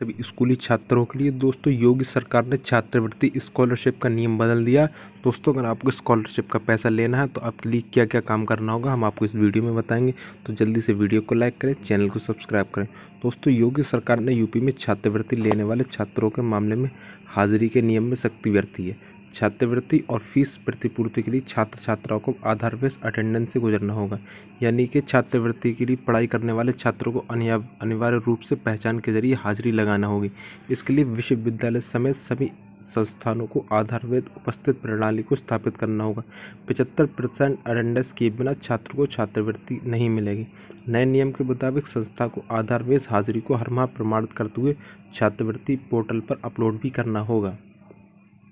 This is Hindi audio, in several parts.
सभी स्कूली छात्रों के लिए दोस्तों योगी सरकार ने छात्रवृत्ति स्कॉलरशिप का नियम बदल दिया दोस्तों अगर आपको स्कॉलरशिप का पैसा लेना है तो आपके लिए क्या क्या काम करना होगा हम आपको इस वीडियो में बताएंगे तो जल्दी से वीडियो को लाइक करें चैनल को सब्सक्राइब करें दोस्तों योगी सरकार ने यूपी में छात्रवृत्ति लेने वाले छात्रों के मामले में हाजिरी के नियम में सख्ती व्यर्थी है छात्रवृत्ति और फीस प्रतिपूर्ति के लिए छात्र छात्राओं को आधार बेस अटेंडेंस से गुजरना होगा यानी कि छात्रवृत्ति के लिए पढ़ाई करने वाले छात्रों को अनिवार्य रूप से पहचान के जरिए हाजिरी लगाना होगी इसके लिए विश्वविद्यालय समेत सभी संस्थानों को आधारवेद उपस्थित प्रणाली को स्थापित करना होगा पचहत्तर परसेंट अटेंडेंस के बिना छात्र को छात्रवृत्ति नहीं मिलेगी नए नियम के मुताबिक संस्था को आधारभूत हाजिरी को हर माह प्रमाणित करते हुए छात्रवृत्ति पोर्टल पर अपलोड भी करना होगा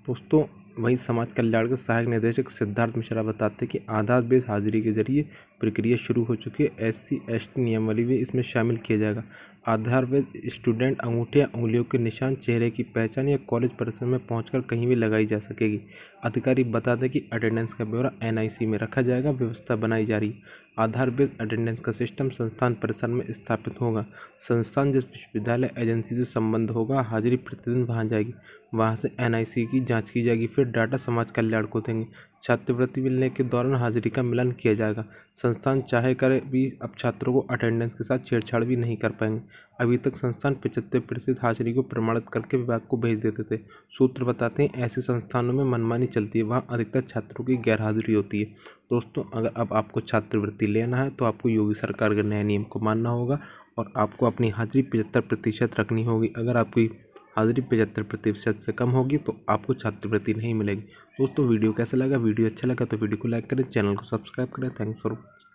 दोस्तों वहीं समाज कल्याण के सहायक निदेशक सिद्धार्थ मिश्रा बताते हैं कि आधार बेस हाजिरी के जरिए प्रक्रिया शुरू हो चुकी है एस टी नियमावली भी इसमें शामिल किया जाएगा आधार पर स्टूडेंट अंगूठे या उंगलियों के निशान चेहरे की पहचान या कॉलेज परिसर में पहुंचकर कहीं भी लगाई जा सकेगी अधिकारी बता दें कि अटेंडेंस का ब्यौरा एनआईसी में रखा जाएगा व्यवस्था बनाई जा रही आधार बेस्ड अटेंडेंस का सिस्टम संस्थान परिसर में स्थापित होगा संस्थान जिस विश्वविद्यालय एजेंसी से संबंध होगा हाजिरी प्रतिदिन वहाँ जाएगी वहाँ से एनआईसी की जाँच की जाएगी फिर डाटा समाज कल्याण को देंगे छात्रवृत्ति मिलने के दौरान हाज़िरी का मिलान किया जाएगा संस्थान चाहे करे भी अब छात्रों को अटेंडेंस के साथ छेड़छाड़ भी नहीं कर पाएंगे अभी तक संस्थान पचहत्तर प्रतिशत हाज़िरी को प्रमाणित करके विभाग को भेज देते थे सूत्र बताते हैं ऐसे संस्थानों में मनमानी चलती है वहाँ अधिकतर छात्रों की गैरहाजिरी होती है दोस्तों अगर अब आपको छात्रवृत्ति लेना है तो आपको योगी सरकार के नए नियम को मानना होगा और आपको अपनी हाजिरी पचहत्तर प्रतिशत रखनी होगी अगर आपकी हाजिरी पचहत्तर प्रतिशत से कम होगी तो आपको छात्रवृत्ति नहीं मिलेगी दोस्तों वीडियो कैसा लगा वीडियो अच्छा लगा तो वीडियो को लाइक करें चैनल को सब्सक्राइब करें थैंक्स फॉर वॉचिंग